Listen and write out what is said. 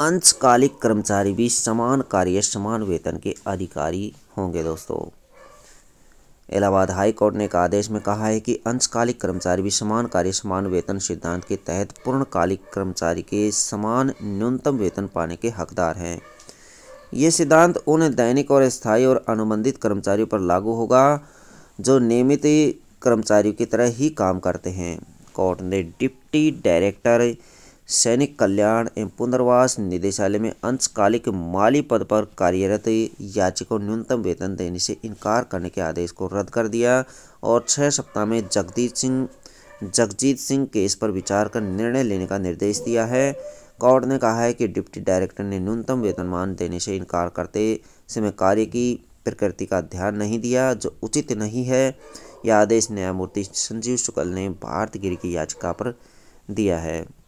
अंशकालिक कर्मचारी भी समान कार्य समान वेतन के अधिकारी होंगे दोस्तों इलाहाबाद हाई कोर्ट ने एक आदेश में कहा है कि अंशकालिक कर्मचारी भी समान कार्य समान वेतन सिद्धांत के तहत पूर्णकालिक कर्मचारी के समान न्यूनतम वेतन पाने के हकदार हैं ये सिद्धांत उन दैनिक और स्थायी और अनुबंधित कर्मचारियों पर लागू होगा जो नियमित कर्मचारियों की तरह ही काम करते हैं कोर्ट ने डिप्टी डायरेक्टर सैनिक कल्याण एवं पुनर्वास निदेशालय में अंशकालिक माली पद पर कार्यरत याचिका न्यूनतम वेतन देने से इनकार करने के आदेश को रद्द कर दिया और छः सप्ताह में जगदीत सिंह जगजीत सिंह केस पर विचार कर निर्णय लेने का निर्देश दिया है कोर्ट ने कहा है कि डिप्टी डायरेक्टर ने न्यूनतम वेतनमान देने से इनकार करते समय कार्य की प्रकृति का ध्यान नहीं दिया जो उचित नहीं है यह आदेश न्यायमूर्ति संजीव शुक्ल ने भारत गिरी की याचिका पर दिया है